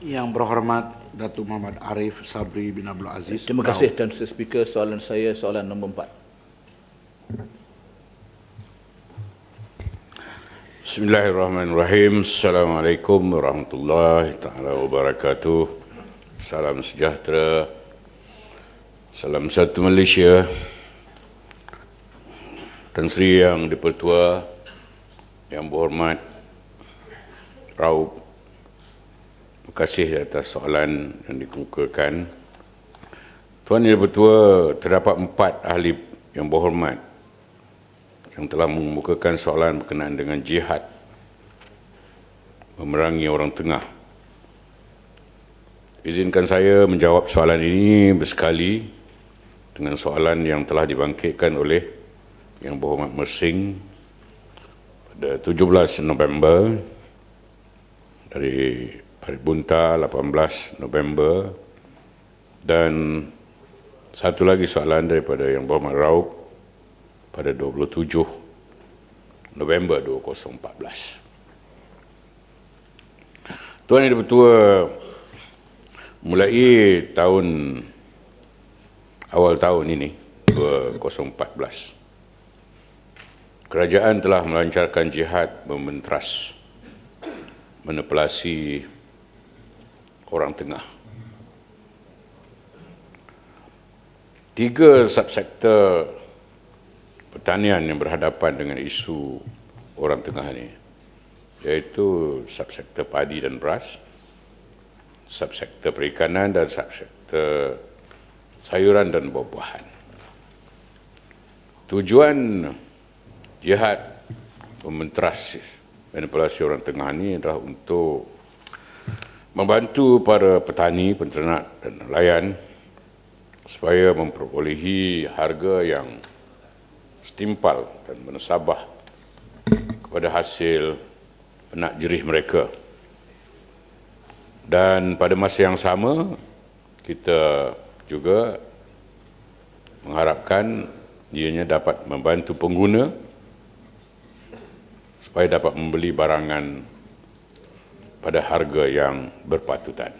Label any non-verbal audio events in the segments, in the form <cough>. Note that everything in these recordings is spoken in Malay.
Yang berhormat Datuk Muhammad Arif Sabri bin Abdul Aziz. Terima kasih Tuan Speaker. Soalan saya soalan nombor empat. Bismillahirrahmanirrahim. Assalamualaikum warahmatullahi taala wabarakatuh. Salam sejahtera. Salam satu Malaysia. Tan Sri Yang di-Pertua, Yang Berhormat Raub. Terima kasih atas soalan yang dikemukakan. Tuan Yang Bertua, terdapat empat ahli yang berhormat yang telah mengemukakan soalan berkenaan dengan jihad memerangi orang tengah. Izinkan saya menjawab soalan ini bersekali dengan soalan yang telah dibangkitkan oleh Yang Berhormat Mersing pada 17 November dari hari bunta 18 November dan satu lagi soalan daripada Yang Berhormat Rauk pada 27 November 2014. Tuan Yang Bertua, mulai tahun awal tahun ini 2014 kerajaan telah melancarkan jihad mementeras menepelasi orang tengah. Tiga subsektor pertanian yang berhadapan dengan isu orang tengah ini iaitu subsektor padi dan beras, subsektor perikanan dan subsektor sayuran dan buah-buahan. Tujuan jihad pementeras manipulasi orang tengah ini adalah untuk membantu para petani, penternak dan nelayan supaya memperolehi harga yang setimpal dan menesabah kepada hasil penak jerih mereka. Dan pada masa yang sama, kita juga mengharapkan ianya dapat membantu pengguna supaya dapat membeli barangan pada harga yang berpatutan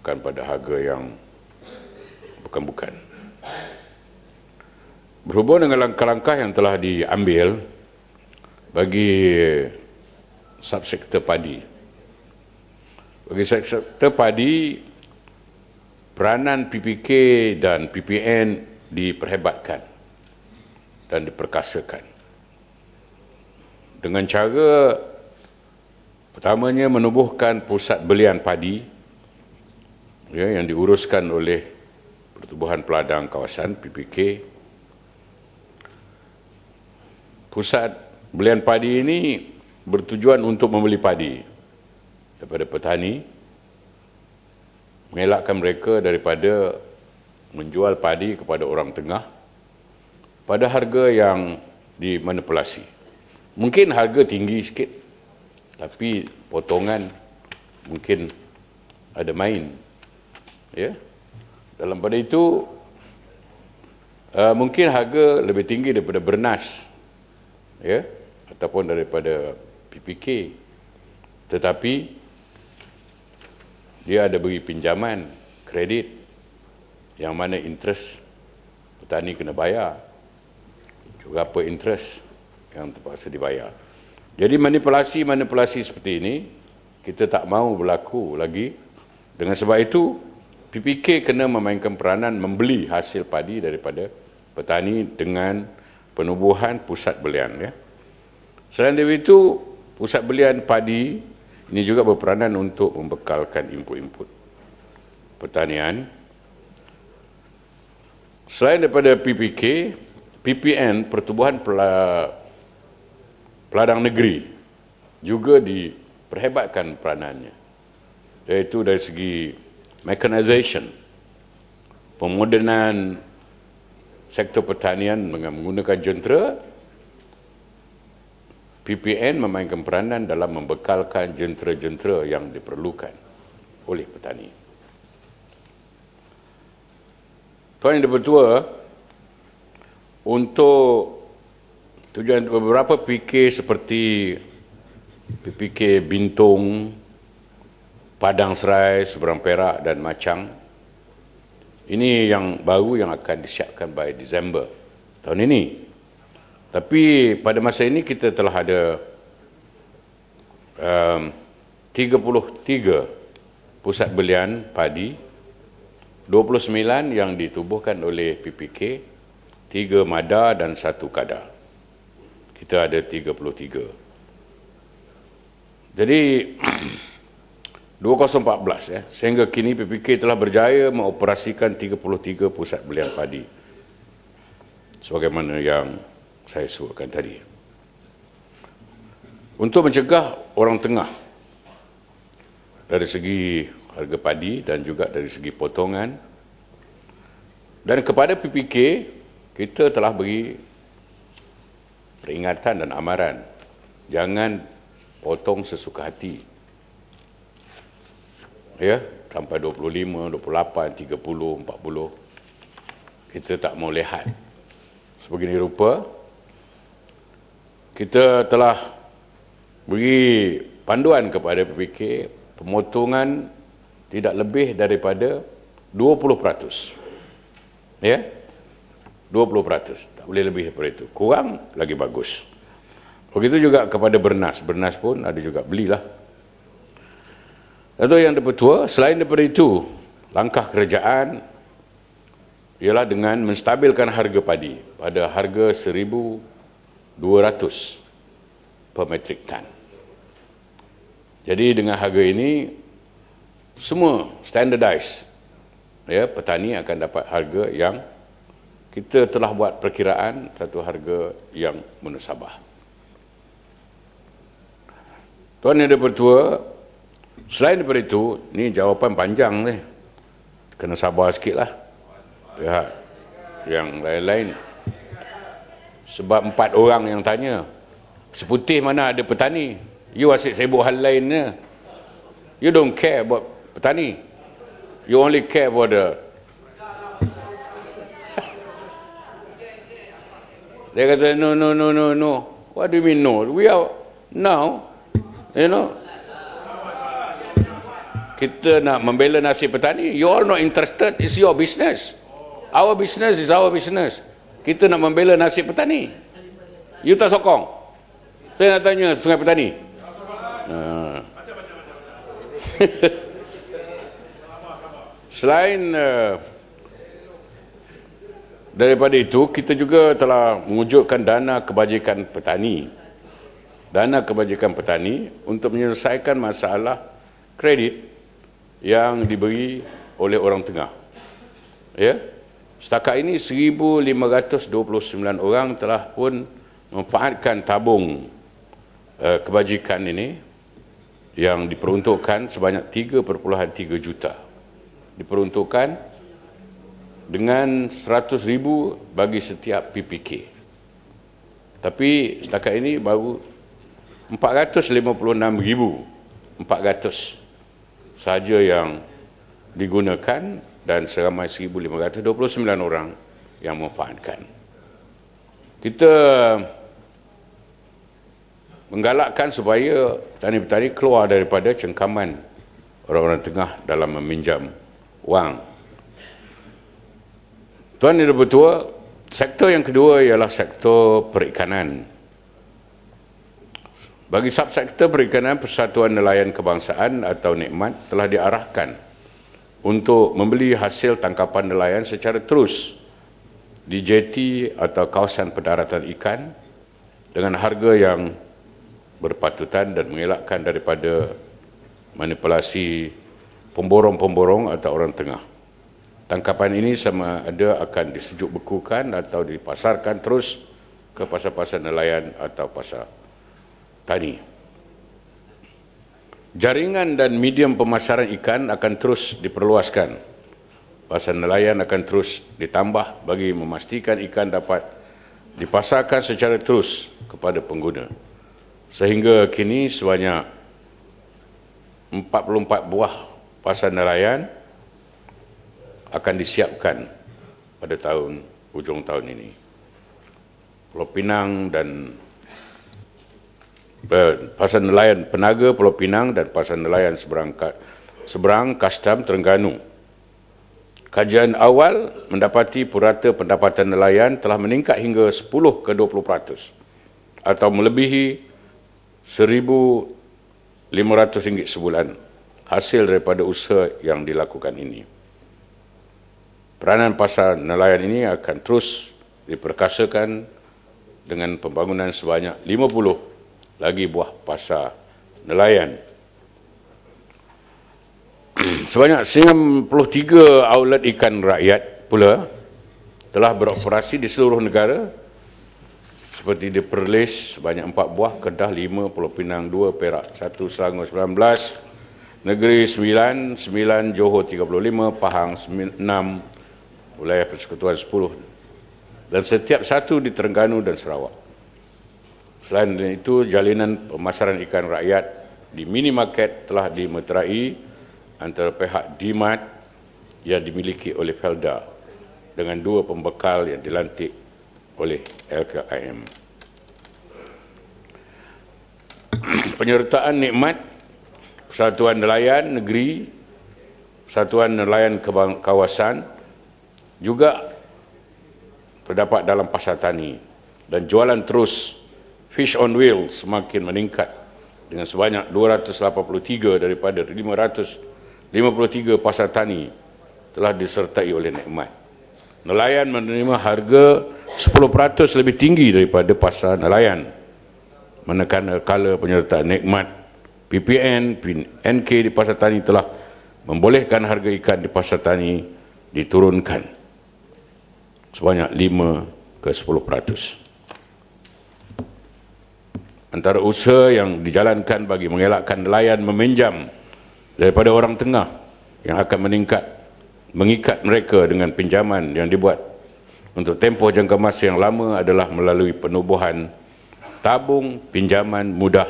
bukan pada harga yang bukan-bukan berhubung dengan langkah-langkah yang telah diambil bagi subsektor padi bagi subsektor padi peranan PPK dan PPN diperhebatkan dan diperkasakan dengan cara Pertamanya menubuhkan pusat belian padi ya, yang diuruskan oleh Pertubuhan Peladang Kawasan PPK. Pusat belian padi ini bertujuan untuk membeli padi daripada petani mengelakkan mereka daripada menjual padi kepada orang tengah pada harga yang dimanipulasi. Mungkin harga tinggi sikit tapi potongan mungkin ada main ya dalam pada itu uh, mungkin harga lebih tinggi daripada bernas ya ataupun daripada PPK tetapi dia ada beri pinjaman kredit yang mana interest petani kena bayar juga apa interest yang terpaksa dibayar jadi manipulasi-manipulasi seperti ini kita tak mau berlaku lagi. Dengan sebab itu PPK kena memainkan peranan membeli hasil padi daripada petani dengan penubuhan pusat belian. Ya. Selain dari itu, pusat belian padi ini juga berperanan untuk membekalkan input-input pertanian. Selain daripada PPK, PPN, Pertubuhan peladang negeri juga diperhebatkan peranannya iaitu dari segi mechanization pemodenan sektor pertanian dengan menggunakan jentera PPN memainkan peranan dalam membekalkan jentera-jentera yang diperlukan oleh petani. Tuan Yang Dipertua, untuk tujuan beberapa PK seperti PK Bintung, Padang Serai, Seberang Perak dan Macang. Ini yang baru yang akan disiapkan by Disember tahun ini. Tapi pada masa ini kita telah ada um, 33 pusat belian padi, 29 yang ditubuhkan oleh PPK, 3 mada dan 1 kadar kita ada 33. Jadi 2014 <clears throat> eh, sehingga kini PPK telah berjaya mengoperasikan 33 pusat belian padi sebagaimana yang saya sebutkan tadi. Untuk mencegah orang tengah dari segi harga padi dan juga dari segi potongan dan kepada PPK kita telah beri peringatan dan amaran jangan potong sesuka hati ya sampai 25 28 30 40 kita tak mau lihat sebegini rupa kita telah beri panduan kepada PPK pemotongan tidak lebih daripada 20%. Ya. 20% boleh lebih daripada itu. Kurang lagi bagus. Begitu juga kepada bernas. Bernas pun ada juga belilah. Atau yang dipertua, selain daripada itu, langkah kerajaan ialah dengan menstabilkan harga padi pada harga 1200 per metric ton. Jadi dengan harga ini semua standardized ya petani akan dapat harga yang kita telah buat perkiraan satu harga yang munasabah. Tuan Yang Dipertua, selain daripada itu, ni jawapan panjang ni. Kena sabar sikit lah. Lihat. Yang lain-lain. Sebab empat orang yang tanya, seputih mana ada petani? You asyik sibuk hal lainnya. You don't care about petani. You only care about the Dia kata, no, no, no, no, no. What do you mean no? We are now, you know. Kita nak membela nasi petani. You all not interested. It's your business. Our business is our business. Kita nak membela nasi petani. You tak sokong? Saya nak tanya sungai petani. Ah. <laughs> Selain uh, Daripada itu, kita juga telah mewujudkan dana kebajikan petani. Dana kebajikan petani untuk menyelesaikan masalah kredit yang diberi oleh orang tengah. Ya. Setakat ini 1529 orang telah pun memanfaatkan tabung uh, kebajikan ini yang diperuntukkan sebanyak 3.3 juta. Diperuntukkan 3.3 dengan seratus ribu bagi setiap PPK. Tapi setakat ini baru empat ratus lima puluh enam ribu, empat ratus saja yang digunakan dan seramai seribu lima ratus dua puluh sembilan orang yang memanfaatkan. Kita menggalakkan supaya petani-petani keluar daripada cengkaman orang-orang tengah dalam meminjam wang Tuan dan Bertua, sektor yang kedua ialah sektor perikanan. Bagi subsektor perikanan Persatuan Nelayan Kebangsaan atau Nikmat telah diarahkan untuk membeli hasil tangkapan nelayan secara terus di jeti atau kawasan pendaratan ikan dengan harga yang berpatutan dan mengelakkan daripada manipulasi pemborong-pemborong atau orang tengah tangkapan ini sama ada akan disejuk bekukan atau dipasarkan terus ke pasar-pasar nelayan atau pasar tani. Jaringan dan medium pemasaran ikan akan terus diperluaskan. Pasar nelayan akan terus ditambah bagi memastikan ikan dapat dipasarkan secara terus kepada pengguna. Sehingga kini sebanyak 44 buah pasar nelayan akan disiapkan pada tahun ujung tahun ini. Pulau Pinang dan eh, pasar nelayan Penaga Pulau Pinang dan pasar nelayan seberang seberang Kastam Terengganu. Kajian awal mendapati purata pendapatan nelayan telah meningkat hingga 10 ke 20% atau melebihi RM1,500 sebulan hasil daripada usaha yang dilakukan ini peranan pasar nelayan ini akan terus diperkasakan dengan pembangunan sebanyak 50 lagi buah pasar nelayan. <clears throat> Sebanyak 93 outlet ikan rakyat pula telah beroperasi di seluruh negara seperti di Perlis sebanyak 4 buah, Kedah 5, Pulau Pinang 2, Perak 1, Selangor 19, Negeri 9, 9, Johor 35, Pahang 9, wilayah persekutuan 10 dan setiap satu di Terengganu dan Sarawak. Selain itu, jalinan pemasaran ikan rakyat di minimarket telah dimeterai antara pihak DIMAT yang dimiliki oleh Felda dengan dua pembekal yang dilantik oleh LKIM. <clears throat> Penyertaan nikmat Persatuan Nelayan Negeri, Persatuan Nelayan Kawasan, juga terdapat dalam pasar tani dan jualan terus fish on wheel semakin meningkat dengan sebanyak 283 daripada 553 pasar tani telah disertai oleh nekmat Nelayan menerima harga 10% lebih tinggi daripada pasar nelayan menekan kala penyertaan nekmat PPN, PIN NK di pasar tani telah membolehkan harga ikan di pasar tani diturunkan sebanyak 5 ke 10 peratus. Antara usaha yang dijalankan bagi mengelakkan nelayan meminjam daripada orang tengah yang akan meningkat mengikat mereka dengan pinjaman yang dibuat untuk tempoh jangka masa yang lama adalah melalui penubuhan tabung pinjaman mudah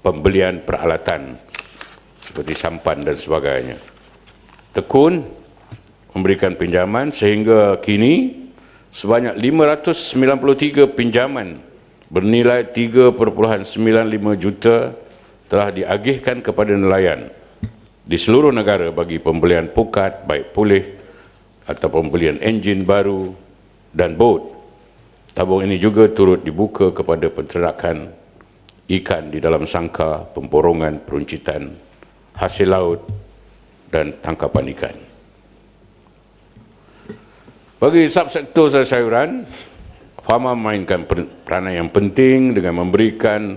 pembelian peralatan seperti sampan dan sebagainya. Tekun memberikan pinjaman sehingga kini sebanyak 593 pinjaman bernilai 3.95 juta telah diagihkan kepada nelayan di seluruh negara bagi pembelian pukat baik pulih atau pembelian enjin baru dan bot. Tabung ini juga turut dibuka kepada penterakan ikan di dalam sangka pemborongan peruncitan hasil laut dan tangkapan ikan. Bagi subsektor sayuran, Farmer mainkan peranan yang penting dengan memberikan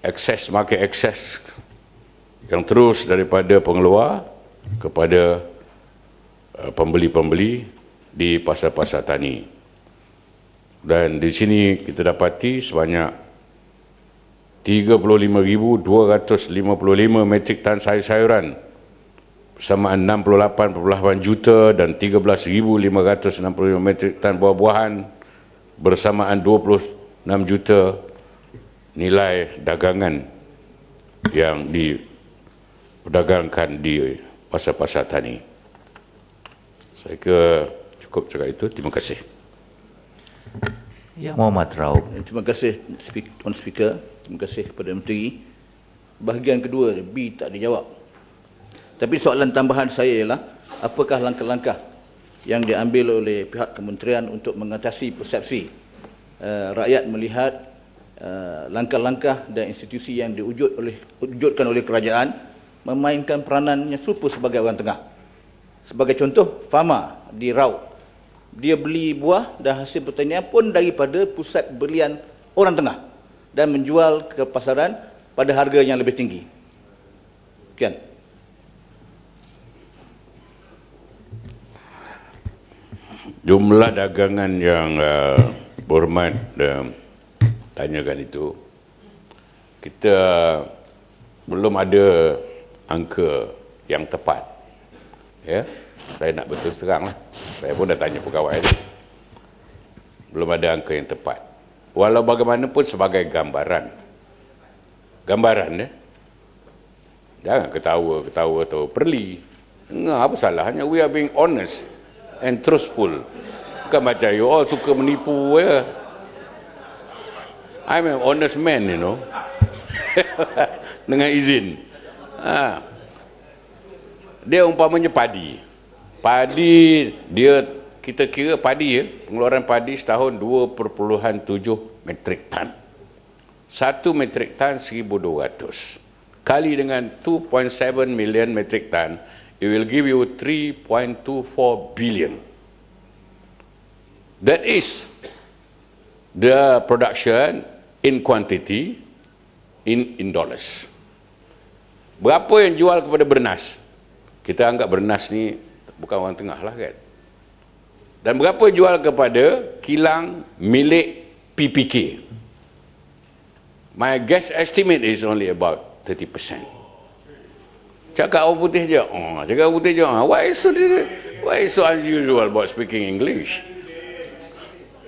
akses market akses yang terus daripada pengeluar kepada uh, pembeli-pembeli di pasar-pasar tani. Dan di sini kita dapati sebanyak 35,255 metrik tan sayur-sayuran sama 68.8 juta dan 13,565 metrik tan buah-buahan bersamaan 26 juta nilai dagangan yang diperdagangkan di pasar-pasar tani. Saya ke cukup cakap itu. Terima kasih. Ya, Muhammad Rauf. Eh, terima kasih Tuan Speaker. Terima kasih kepada Menteri. Bahagian kedua, B tak dijawab. Tapi soalan tambahan saya ialah apakah langkah-langkah yang diambil oleh pihak kementerian untuk mengatasi persepsi uh, rakyat melihat uh, langkah-langkah dan institusi yang diwujud oleh diwujudkan oleh kerajaan memainkan peranannya yang serupa sebagai orang tengah. Sebagai contoh, Fama di Rau. Dia beli buah dan hasil pertanian pun daripada pusat belian orang tengah dan menjual ke pasaran pada harga yang lebih tinggi. Sekian. jumlah dagangan yang uh, hormat uh, um, tanyakan itu kita uh, belum ada angka yang tepat ya saya nak betul serang lah saya pun dah tanya pegawai ini. belum ada angka yang tepat walau bagaimanapun sebagai gambaran gambaran ya jangan ketawa ketawa atau perli Enggak, apa salahnya we are being honest and truthful. Bukan macam you all suka menipu ya. Yeah. I'm an honest man, you know. <laughs> Dengan izin. Ha. Dia umpamanya padi. Padi dia kita kira padi ya, pengeluaran padi setahun 2.7 metric ton. 1 metric ton 1200 kali dengan 2.7 million metric ton it will give you 3.24 billion. That is the production in quantity in in dollars. Berapa yang jual kepada bernas? Kita anggap bernas ni bukan orang tengah lah kan? Dan berapa jual kepada kilang milik PPK? My guess estimate is only about 30% cakap orang putih je oh, cakap putih je oh, why so why so unusual about speaking English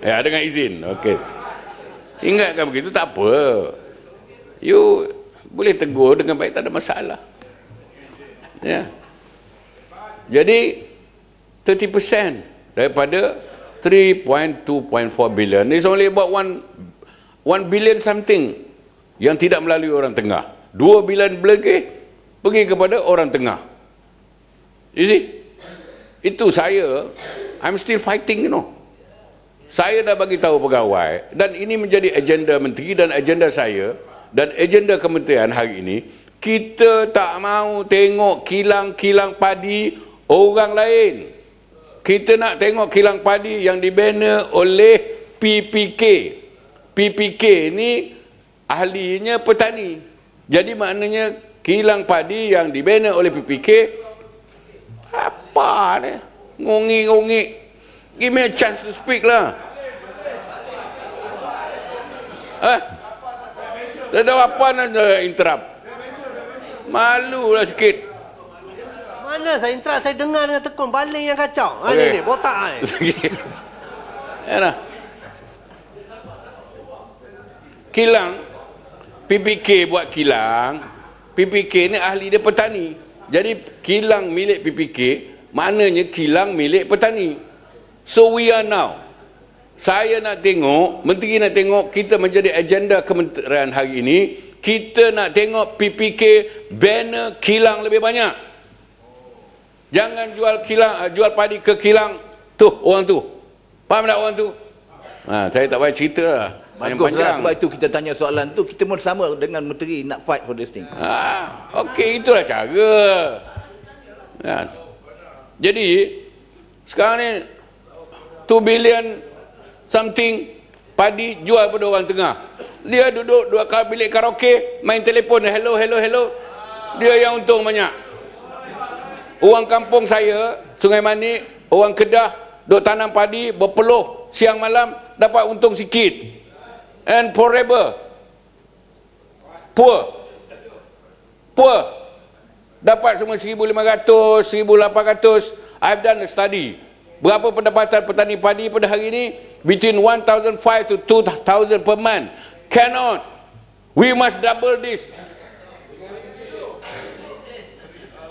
ya yeah, dengan izin okay. kan begitu tak apa you boleh tegur dengan baik tak ada masalah ya yeah. jadi 30% daripada 3.2.4 billion is only about 1 1 billion something yang tidak melalui orang tengah 2 billion lagi pergi kepada orang tengah. You see? Itu saya, I'm still fighting, you know. Saya dah bagi tahu pegawai dan ini menjadi agenda menteri dan agenda saya dan agenda kementerian hari ini kita tak mau tengok kilang-kilang padi orang lain. Kita nak tengok kilang padi yang dibina oleh PPK. PPK ni ahlinya petani. Jadi maknanya kilang padi yang dibina oleh PPK apa ni ngungi-ngungi give me a chance to speak lah eh dia tahu apa nak interrupt malu lah sikit mana saya interrupt saya dengar dengan tekun baling yang kacau ha, ni, ni, botak ha, ni ya lah kilang PPK buat kilang PPK ni ahli dia petani. Jadi kilang milik PPK, maknanya kilang milik petani. So we are now. Saya nak tengok, menteri nak tengok kita menjadi agenda kementerian hari ini, kita nak tengok PPK banner kilang lebih banyak. Jangan jual kilang eh, jual padi ke kilang tu orang tu. Faham tak orang tu? Ha, saya tak payah cerita lah. Bagus lah sebab itu kita tanya soalan tu kita pun sama dengan menteri nak fight for this thing. Ha. Okey itulah cara. Ya. Jadi sekarang ni 2 billion something padi jual pada orang tengah. Dia duduk dua kali bilik karaoke, main telefon hello hello hello. Dia yang untung banyak. Orang kampung saya, Sungai Manik, orang Kedah duk tanam padi berpeluh siang malam dapat untung sikit and forever. Poor. Poor. Dapat semua 1,500, 1,800. I've done a study. Berapa pendapatan petani padi pada hari ini? Between 1,500 to 2,000 per month. Cannot. We must double this.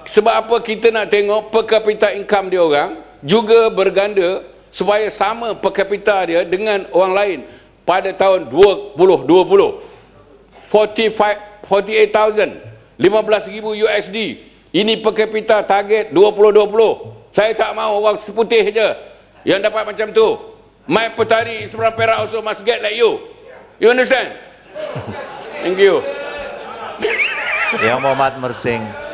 Sebab apa kita nak tengok per capita income dia orang juga berganda supaya sama per capita dia dengan orang lain pada tahun 2020 45 48000 ribu USD ini per capita target 2020 saya tak mau orang seputih je yang dapat macam tu my petari is from Perak also must get like you you understand thank you yang Muhammad Mersing